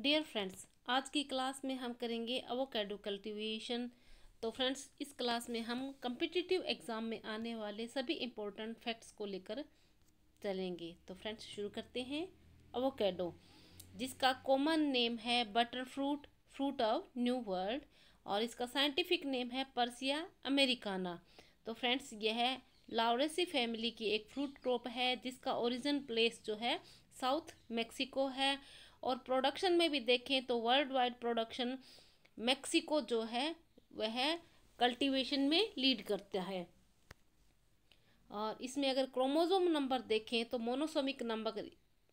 dear friends आज की class में हम करेंगे अवोकेडो कल्टीवेशन तो फ्रेंड्स इस क्लास में हम कम्पिटिटिव एग्ज़ाम में आने वाले सभी इम्पोर्टेंट फैक्ट्स को लेकर चलेंगे तो फ्रेंड्स शुरू करते हैं अवोकेडो जिसका कॉमन नेम है butter fruit fruit of new world और इसका साइंटिफिक नेम है परसिया अमेरिकाना तो फ्रेंड्स यह लावरेसी फैमिली की एक फ्रूट क्रॉप है जिसका ओरिजिन प्लेस जो है साउथ मेक्सिको है और प्रोडक्शन में भी देखें तो वर्ल्ड वाइड प्रोडक्शन मेक्सिको जो है वह कल्टीवेशन में लीड करता है और इसमें अगर क्रोमोजोम नंबर देखें तो मोनोसोमिक नंबर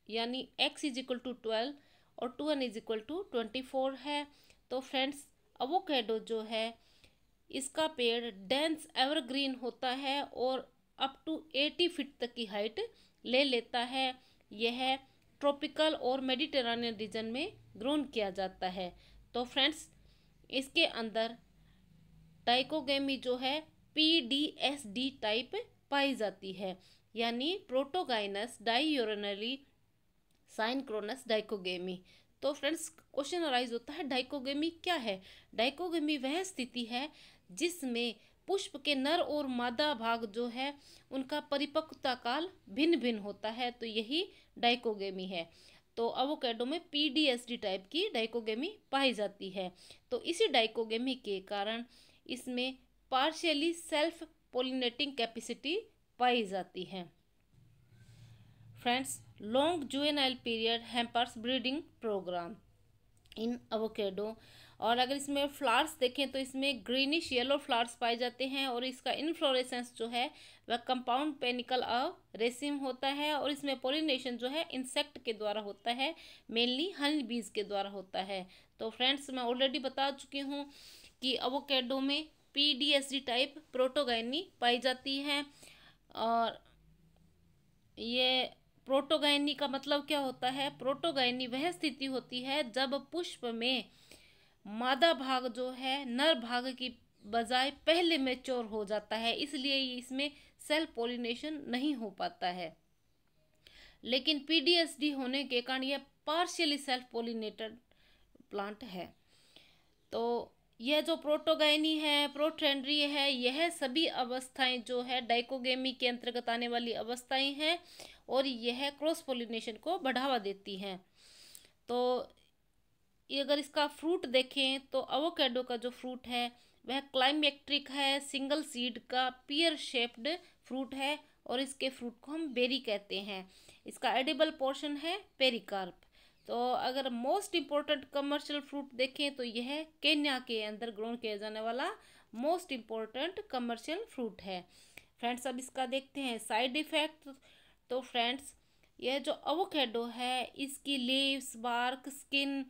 यानी x is equal to twelve और two n is equal to twenty four है तो फ्रेंड्स अवोकेडो जो है इसका पेड़ डेंस एवरग्रीन होता है और अप टू एटी फिट तक की हाइट ले लेता है यह ट्रॉपिकल और मेडिटेरानियन रीजन में ग्रोन किया जाता है तो फ्रेंड्स इसके अंदर टाइकोगेमी जो है P D S D type पाई जाती है यानी प्रोटोगाइनस डाईयूरनली साइनक्रोनस डाइकोगेमी तो फ्रेंड्स क्वेश्चन अराइज होता है डाइकोगेमी क्या है डाइकोगेमी वह स्थिति है जिसमें पुष्प के नर और मादा भाग जो है उनका परिपक्वता काल भिन्न भिन्न होता है तो यही डाइकोगेमी है तो अवोकेडो में पीडीएसडी टाइप की डाइकोगेमी पाई जाती है तो इसी डाइकोगेमी के कारण इसमें पार्शियली सेल्फ पोलिनेटिंग कैपेसिटी पाई जाती है friends long juvenile period hampers breeding program in avocado और अगर इसमें फ्लावर्स देखें तो इसमें ग्रीनिश येलो फ्लावर्स पाए जाते हैं और इसका इन्फ्लोरेसेंस जो है वह कंपाउंड पेनिकल और रेसिम होता है और इसमें पोलिनेशन जो है इंसेक्ट के द्वारा होता है मेनली हनी बीज के द्वारा होता है तो फ्रेंड्स मैं ऑलरेडी बता चुकी हूँ कि अवोकेडो में P D S D type protogyny पाई जाती है और ये प्रोटोगाइनी का मतलब क्या होता है प्रोटोगैनी वह स्थिति होती है जब पुष्प में मादा भाग जो है नर भाग की बजाय पहले मेच्योर हो जाता है इसलिए इसमें सेल पोलिनेशन नहीं हो पाता है लेकिन पीडीएसडी होने के कारण यह पार्शियली सेल्फ पोलिनेटेड प्लांट है तो यह जो प्रोटोगाइनी है प्रोट्रेंड्री है यह सभी अवस्थाएं जो है डाइकोगेमी के अंतर्गत आने वाली अवस्थाएं हैं और यह क्रॉस पोलिनेशन को बढ़ावा देती हैं तो अगर इसका फ्रूट देखें तो अवोकेडो का जो फ्रूट है वह क्लाइमेक्ट्रिक है सिंगल सीड का पियर शेप्ड फ्रूट है और इसके फ्रूट को हम बेरी कहते हैं इसका एडिबल पोर्शन है पेरिकार्प तो अगर मोस्ट इम्पोर्टेंट कमर्शियल फ्रूट देखें तो यह केन्या के अंदर ग्रोन किया जाने वाला मोस्ट इम्पोर्टेंट कमर्शियल फ्रूट है फ्रेंड्स अब इसका देखते हैं साइड इफ़ेक्ट तो फ्रेंड्स यह जो अवोकेडो है इसकी लीव्स बार्क स्किन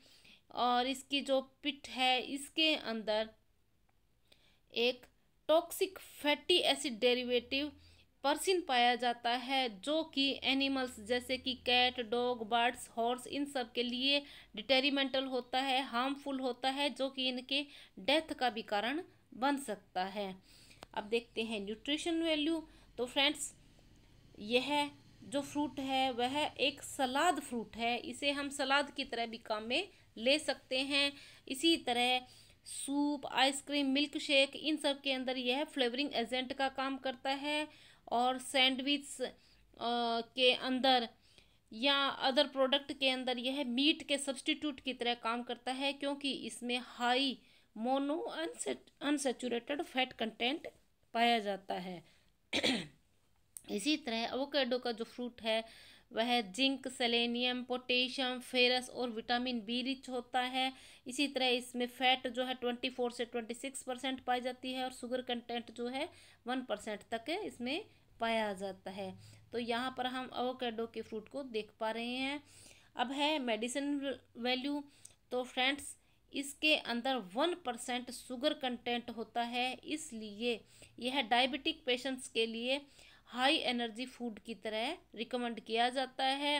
और इसकी जो पिट है इसके अंदर एक toxic fatty acid derivative persin पाया जाता है जो कि एनिमल्स जैसे कि कैट डॉग बर्ड्स हॉर्स इन सब के लिए डिटेरिमेंटल होता है हार्मफुल होता है जो कि इनके डेथ का भी कारण बन सकता है अब देखते हैं न्यूट्रिशन वैल्यू तो फ्रेंड्स यह जो फ्रूट है वह एक सलाद फ्रूट है इसे हम सलाद की तरह भी काम में ले सकते हैं इसी तरह सूप आइसक्रीम मिल्क शेक इन सब के अंदर यह फ्लेवरिंग एजेंट का काम करता है और सैंडविच के अंदर या अदर प्रोडक्ट के अंदर यह मीट के सब्सटीट्यूट की तरह काम करता है क्योंकि इसमें high monounsaturated fat content पाया जाता है इसी तरह अवोकेडो का जो फ्रूट है वह जिंक सेलेनियम पोटेशियम फेरस और विटामिन बी रिच होता है इसी तरह इसमें फैट जो है ट्वेंटी फोर से ट्वेंटी सिक्स परसेंट पाई जाती है और शुगर कंटेंट जो है वन परसेंट तक इसमें पाया जाता है तो यहाँ पर हम अवोकेडो के फ्रूट को देख पा रहे हैं अब है मेडिसिन वैल्यू तो फ्रेंड्स इसके अंदर वन परसेंट शुगर कंटेंट होता है इसलिए यह डायबिटिक पेशेंट्स के लिए हाई एनर्जी फूड की तरह रिकमेंड किया जाता है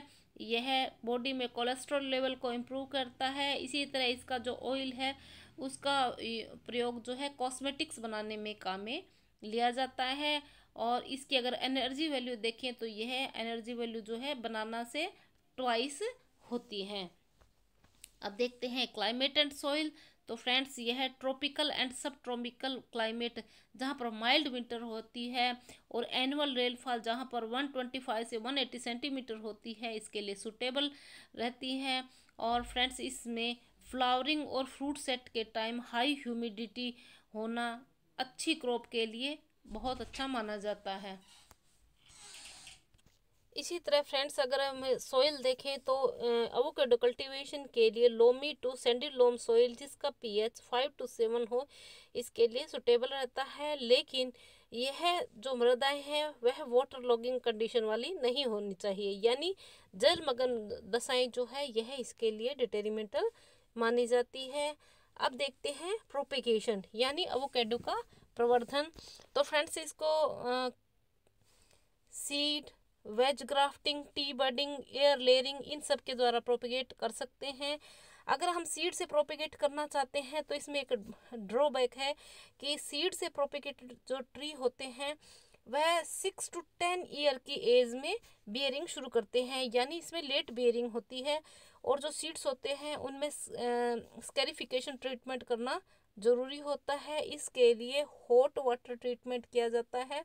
यह बॉडी में कोलेस्ट्रॉल लेवल को इम्प्रूव करता है इसी तरह इसका जो ऑयल है उसका प्रयोग जो है कॉस्मेटिक्स बनाने में काम में लिया जाता है और इसकी अगर एनर्जी वैल्यू देखें तो यह एनर्जी वैल्यू जो है बनाना से ट्वाइस होती है अब देखते हैं क्लाइमेट एंड सॉइल तो फ्रेंड्स यह है tropical and subtropical climate जहाँ पर माइल्ड विंटर होती है और एनुअल रेनफॉल जहाँ पर 125 से 180 सेंटीमीटर होती है इसके लिए सुटेबल रहती है और फ्रेंड्स इसमें फ्लावरिंग और फ्रूट सेट के टाइम हाई ह्यूमिडिटी होना अच्छी क्रॉप के लिए बहुत अच्छा माना जाता है इसी तरह फ्रेंड्स अगर हम सोइल देखें तो अवोकेडो कल्टीवेशन के लिए लोमी टू लोम सोइल जिसका पीएच फाइव टू सेवन हो इसके लिए सुटेबल रहता है लेकिन यह जो मृदाएँ हैं वह वाटर लॉगिंग कंडीशन वाली नहीं होनी चाहिए यानी जलमग्न दशाएं जो है यह इसके लिए डिटेरिमेंटल मानी जाती है अब देखते हैं प्रोपिगेशन यानी अवोकेडो का प्रवर्धन तो फ्रेंड्स इसको आ, seed wedge grafting T budding air layering इन सब के द्वारा प्रोपिगेट कर सकते हैं अगर हम सीड से प्रोपिगेट करना चाहते हैं तो इसमें एक ड्रॉबैक है कि सीड से प्रोपिगेट जो ट्री होते हैं वह सिक्स टू टेन ईयर की एज में बियरिंग शुरू करते हैं यानी इसमें लेट बियरिंग होती है और जो सीड्स होते हैं उनमें स्कैरिफिकेशन ट्रीटमेंट करना ज़रूरी होता है इसके लिए हॉट वाटर ट्रीटमेंट किया जाता है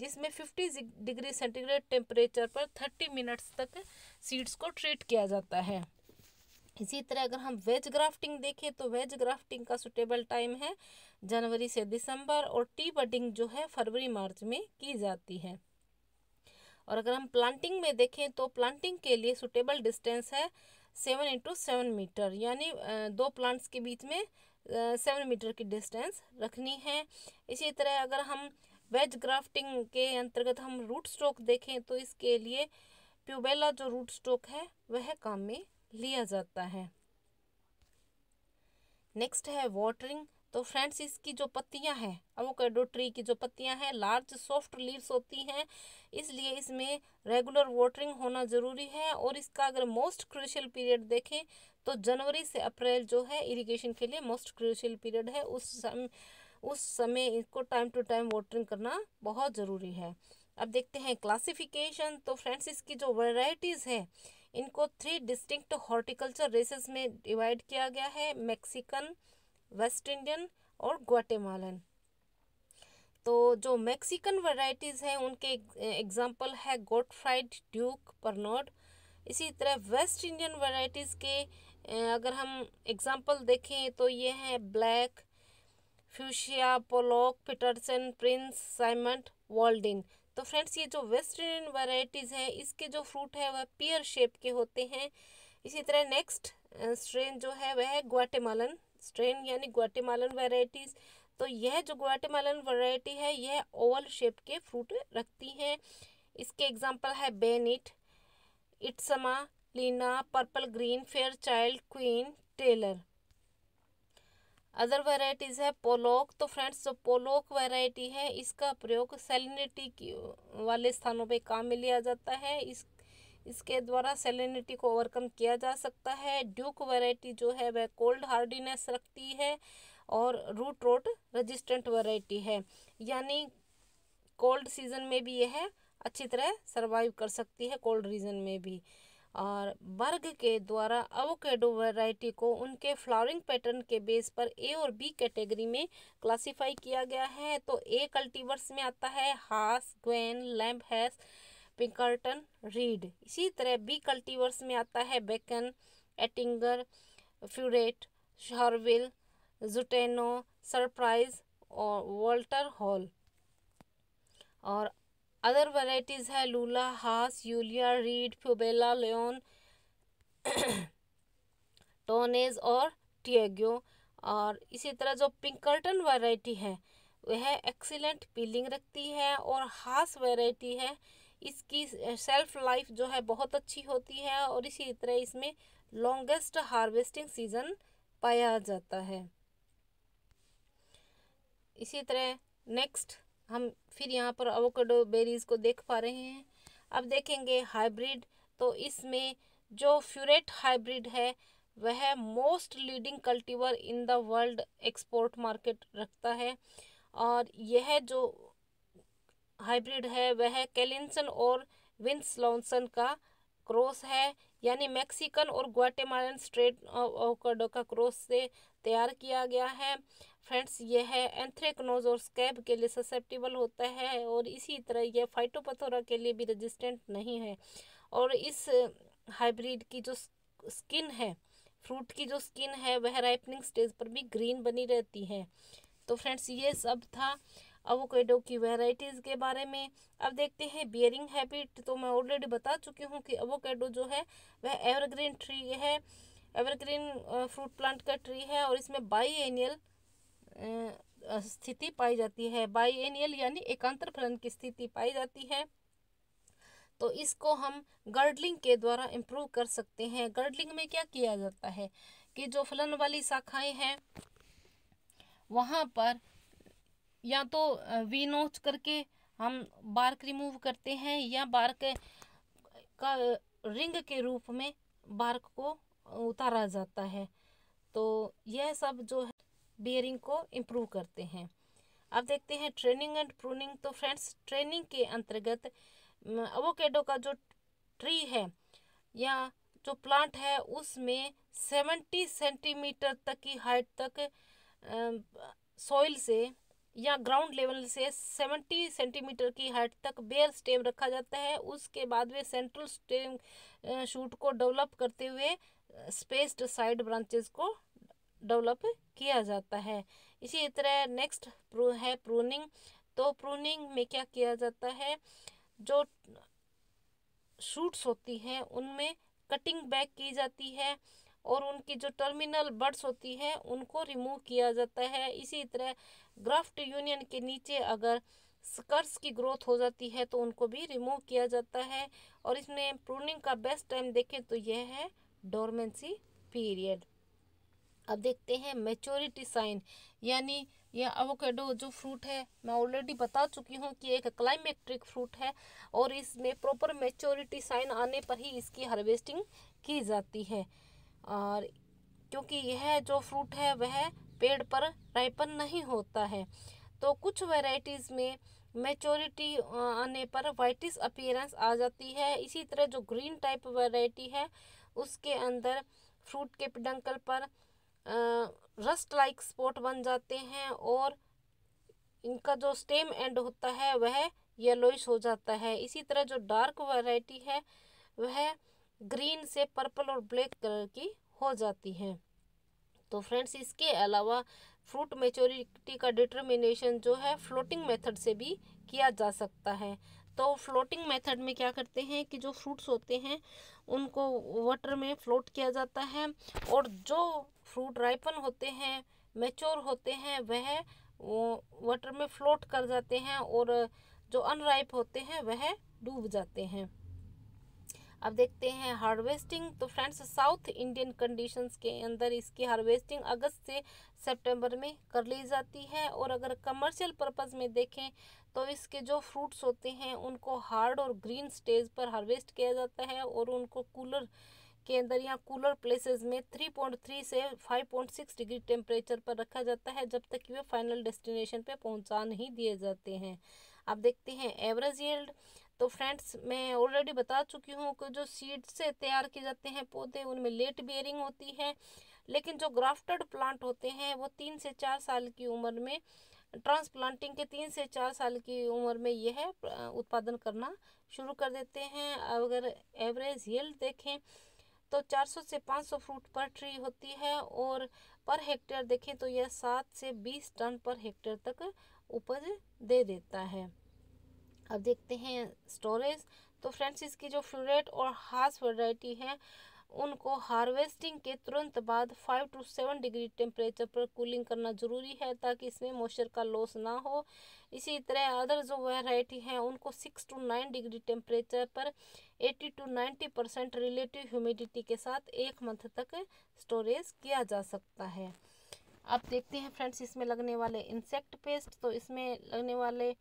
जिसमें 50 डिग्री सेंटीग्रेड टेम्परेचर पर 30 मिनट्स तक सीड्स को ट्रीट किया जाता है इसी तरह अगर हम वेज ग्राफ्टिंग देखें तो वेज ग्राफ्टिंग का सुटेबल टाइम है जनवरी से दिसंबर और टी बडिंग जो है फरवरी मार्च में की जाती है और अगर हम प्लांटिंग में देखें तो प्लांटिंग के लिए सुटेबल डिस्टेंस है सेवन इंटू सेवन मीटर यानी दो प्लांट्स के बीच में सेवन मीटर की डिस्टेंस रखनी है इसी तरह अगर हम वेज ग्राफ्टिंग के अंतर्गत हम रूट स्टोक देखें तो इसके लिए प्यूबेला जो रूट स्टोक है वह काम में लिया जाता है नेक्स्ट है वाटरिंग तो फ्रेंड्स इसकी जो पत्तियां हैं अवोकेडो ट्री की जो पत्तियां हैं लार्ज सॉफ्ट लीव्स होती हैं इसलिए इसमें रेगुलर वाटरिंग होना ज़रूरी है और इसका अगर मोस्ट क्रूशियल पीरियड देखें तो जनवरी से अप्रैल जो है इरिगेशन के लिए मोस्ट क्रूशियल पीरियड है उस समय उस समय इनको टाइम टू टाइम वाटरिंग करना बहुत ज़रूरी है अब देखते हैं क्लासिफिकेशन तो फ्रेंड्स इसकी जो वैरायटीज़ है इनको थ्री डिस्टिंक्ट हॉर्टिकल्चर रेसेस में डिवाइड किया गया है मैक्सिकन वेस्ट इंडियन और ग्वाटेमालन तो जो मैक्सिकन वैरायटीज़ हैं उनके एग्जांपल है गोड फ्राइड ड्यूक परनोड इसी तरह वेस्ट इंडियन वैरायटीज़ के अगर हम एग्जांपल देखें तो ये हैं Black Fuchsia Pollock Peterson Prince Simmonds Waldin तो फ्रेंड्स ये जो वेस्ट इंडियन वैरायटीज़ हैं इसके जो फ्रूट है वह पियर शेप के होते हैं इसी तरह नेक्स्ट स्ट्रेन जो है वह है ग्वाटेमालन स्ट्रेन यानी ग्वाटेमालन वैरायटीज़ तो यह जो ग्वाटेमालन वैरायटी है यह ओवल शेप के फ्रूट रखती हैं इसके एग्जाम्पल है Bennett Itzamna Lina Purple Green Fairchild Queen Taylor other varieties है पोलोक तो फ्रेंड्स जो पोलोक वैरायटी है इसका प्रयोग सेलिनिटी की वाले स्थानों पे काम में लिया जाता है इस इसके द्वारा सेलिनिटी को ओवरकम किया जा सकता है ड्यूक वैरायटी जो है वह कोल्ड हार्डीनेस रखती है और रूट रोट रजिस्टेंट वैरायटी है यानी कोल्ड सीजन में भी यह अच्छी तरह सर्वाइव कर सकती है कोल्ड रीजन में भी और वर्ग के द्वारा अवोकेडो वैरायटी को उनके फ्लावरिंग पैटर्न के बेस पर ए और बी कैटेगरी में क्लासिफाई किया गया है तो ए कल्टीवर्स में आता है Hass Gwen Lamb Hass Pinkerton Reed इसी तरह बी कल्टीवर्स में आता है Bacon Ettinger Fuerte Horville Zutano surprise और वॉल्टर हॉल और अदर वराइटीज़ है Lula Hass Yulia Reed Fubela Lane Tonnage और टियगो और इसी तरह जो पिंकर्टन वैरायटी है वह एक्सीलेंट पीलिंग रखती है और हास वैरायटी है इसकी सेल्फ लाइफ जो है बहुत अच्छी होती है और इसी तरह इसमें लॉन्गेस्ट हार्वेस्टिंग सीजन पाया जाता है इसी तरह नेक्स्ट हम फिर यहाँ पर अवोकाडो बेरीज को देख पा रहे हैं अब देखेंगे हाइब्रिड तो इसमें जो फ्यूरेट हाइब्रिड है वह most leading cultivar in the world export market रखता है और यह जो हाइब्रिड है वह कैलिनसन और विंस लॉन्सन का क्रॉस है यानी मैक्सिकन और ग्वाटेमालन स्ट्रेट ओवोकाडो का क्रॉस से तैयार किया गया है फ्रेंड्स यह एंथ्रेक्नोज और स्कैब के लिए ससेप्टिबल होता है और इसी तरह यह फाइटोपथोरा के लिए भी रेजिस्टेंट नहीं है और इस हाइब्रिड की जो स्किन है फ्रूट की जो स्किन है वह राइपनिंग स्टेज पर भी ग्रीन बनी रहती है तो फ्रेंड्स ये सब था अवोकेडो की वेराइटीज़ के बारे में अब देखते हैं बियरिंग हैबिट तो मैं ऑलरेडी बता चुकी हूँ कि अवोकेडो जो है वह एवरग्रीन ट्री है एवरग्रीन फ्रूट प्लांट का ट्री है और इसमें बाई एनियल स्थिति पाई जाती है बाई एनियल यानी एकांतर फलन की स्थिति पाई जाती है तो इसको हम गर्डलिंग के द्वारा इम्प्रूव कर सकते हैं गर्डलिंग में क्या किया जाता है कि जो फलन वाली शाखाएं हैं वहाँ पर या तो वी नोच करके हम बार्क रिमूव करते हैं या बार्क का रिंग के रूप में बार्क को उतारा जाता है तो यह सब जो है बियरिंग को इम्प्रूव करते हैं अब देखते हैं ट्रेनिंग एंड प्रूनिंग तो फ्रेंड्स ट्रेनिंग के अंतर्गत अवोकेडो का जो ट्री है या जो प्लांट है उसमें सेवेंटी सेंटीमीटर तक की हाइट तक सॉइल से या ग्राउंड लेवल से सेवेंटी सेंटीमीटर की हाइट तक बेयर स्टेम रखा जाता है उसके बाद वे सेंट्रल स्टेम शूट को डेवलप करते हुए स्पेस्ड साइड ब्रांचेस को डेवलप किया जाता है इसी तरह नेक्स्ट प्रू है प्रूनिंग तो प्रूनिंग में क्या किया जाता है जो शूट्स होती हैं उनमें कटिंग बैक की जाती है और उनकी जो टर्मिनल बर्ड्स होती है उनको रिमूव किया जाता है इसी तरह ग्राफ्ट यूनियन के नीचे अगर स्कर्स की ग्रोथ हो जाती है तो उनको भी रिमूव किया जाता है और इसमें प्रूनिंग का बेस्ट टाइम देखें तो यह है डोरमेंसी पीरियड अब देखते हैं मेचोरिटी साइन यानी यह अवोकेडो जो फ्रूट है मैं ऑलरेडी बता चुकी हूँ कि एक क्लाइमेट्रिक फ्रूट है और इसमें प्रॉपर मेचोरिटी साइन आने पर ही इसकी हार्वेस्टिंग की जाती है और क्योंकि यह जो फ्रूट है वह पेड़ पर राइपन नहीं होता है तो कुछ वेराइटीज़ में मेचोरिटी आने पर वाइटिस अपीयरेंस आ जाती है इसी तरह जो ग्रीन टाइप वेराइटी है उसके अंदर फ्रूट के पिडंकल पर रस्ट लाइक स्पॉट बन जाते हैं और इनका जो स्टेम एंड होता है वह येलोइश हो जाता है इसी तरह जो डार्क वैरायटी है वह ग्रीन से पर्पल और ब्लैक कलर की हो जाती है तो फ्रेंड्स इसके अलावा फ्रूट मेचोरिटी का डिटर्मिनेशन जो है फ्लोटिंग मेथड से भी किया जा सकता है तो फ्लोटिंग मेथड में क्या करते हैं कि जो फ्रूट्स होते हैं उनको वाटर में फ्लोट किया जाता है और जो फ्रूट राइपन होते हैं मेच्योर होते हैं वह वाटर में फ्लोट कर जाते हैं और जो अनराइप होते हैं वह डूब जाते हैं अब देखते हैं हार्वेस्टिंग तो फ्रेंड्स साउथ इंडियन कंडीशंस के अंदर इसकी हार्वेस्टिंग अगस्त से सितंबर में कर ली जाती है और अगर कमर्शियल पर्पस में देखें तो इसके जो फ्रूट्स होते हैं उनको हार्ड और ग्रीन स्टेज पर हार्वेस्ट किया जाता है और उनको कूलर के अंदर या कूलर प्लेसेस में 3.3 से 5.6 डिग्री टेम्परेचर पर रखा जाता है जब तक कि वे फाइनल डेस्टिनेशन पे पहुंचा नहीं दिए जाते हैं अब देखते हैं एवरेज यील्ड तो फ्रेंड्स मैं ऑलरेडी बता चुकी हूँ कि जो सीड से तैयार किए जाते हैं पौधे उनमें लेट बियरिंग होती है लेकिन जो ग्राफ्टेड प्लांट होते हैं वो तीन से चार साल की उम्र में ट्रांसप्लांटिंग के तीन से चार साल की उम्र में यह उत्पादन करना शुरू कर देते हैं अगर एवरेज येल्ड देखें तो 400 से 500 फ्रूट पर ट्री होती है और पर हेक्टेयर देखें तो यह सात से बीस टन पर हेक्टेयर तक उपज दे देता है अब देखते हैं स्टोरेज तो फ्रेंड्स इसकी जो फ्लूरेट और हास वैरायटी है उनको हार्वेस्टिंग के तुरंत बाद five to seven degree temperature पर कूलिंग करना ज़रूरी है ताकि इसमें मॉइस्चर का लॉस ना हो इसी तरह अदर जो वेराइटी हैं उनको six to nine degree temperature पर eighty to ninety percent relative humidity के साथ एक मंथ तक स्टोरेज किया जा सकता है आप देखते हैं फ्रेंड्स इसमें लगने वाले इंसेक्ट पेस्ट तो इसमें लगने वाले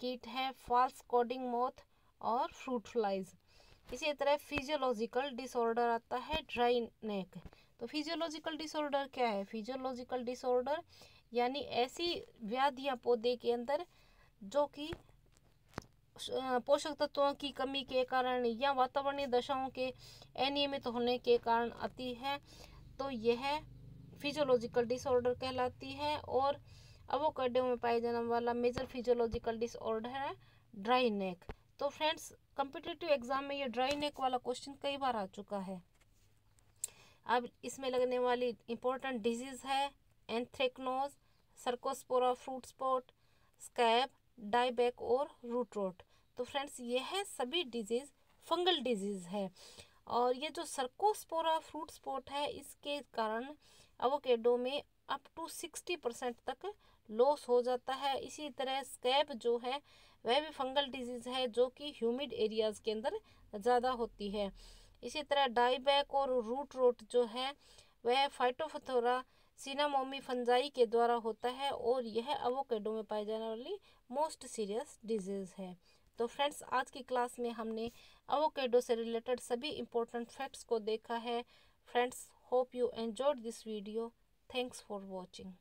कीट हैं फॉल्स कोडिंग मोथ और फ्रूट फ्लाइज इसी तरह फिजियोलॉजिकल डिसऑर्डर आता है ड्राई नेक तो फिजियोलॉजिकल डिसऑर्डर क्या है फिजियोलॉजिकल डिसऑर्डर यानी ऐसी व्याधियां पौधे के अंदर जो कि पोषक तत्वों की कमी के कारण या वातावरणीय दशाओं के अनियमित होने के कारण आती है तो यह फिजियोलॉजिकल डिसऑर्डर कहलाती है और अवोकाडो में पाए जाने वाला मेजर फिजियोलॉजिकल डिसऑर्डर है ड्राई नेक तो फ्रेंड्स कंपिटेटिव एग्जाम में यह ड्राई नेक वाला क्वेश्चन कई बार आ चुका है अब इसमें लगने वाली इंपॉर्टेंट डिजीज़ है anthracnose cercospora fruit spot scab dieback और रूट रोट तो फ्रेंड्स ये है सभी डिजीज़ फंगल डिजीज़ है और ये जो सर्कोस्पोरा फ्रूट स्पॉट है इसके कारण अवोकेडो में अप टू सिक्सटी परसेंट तक लॉस हो जाता है इसी तरह स्कैब जो है वह भी फंगल डिजीज़ है जो कि ह्यूमिड एरियाज़ के अंदर ज़्यादा होती है इसी तरह डाईबैक और रूट रोट जो है वह फाइटोफथोरा मोमी फंजाई के द्वारा होता है और यह अवोकेडो में पाई जाने वाली मोस्ट सीरियस डिजीज़ है तो फ्रेंड्स आज की क्लास में हमने अवोकेडो से रिलेटेड सभी इम्पोर्टेंट फैक्ट्स को देखा है friends hope you enjoyed this video thanks for watching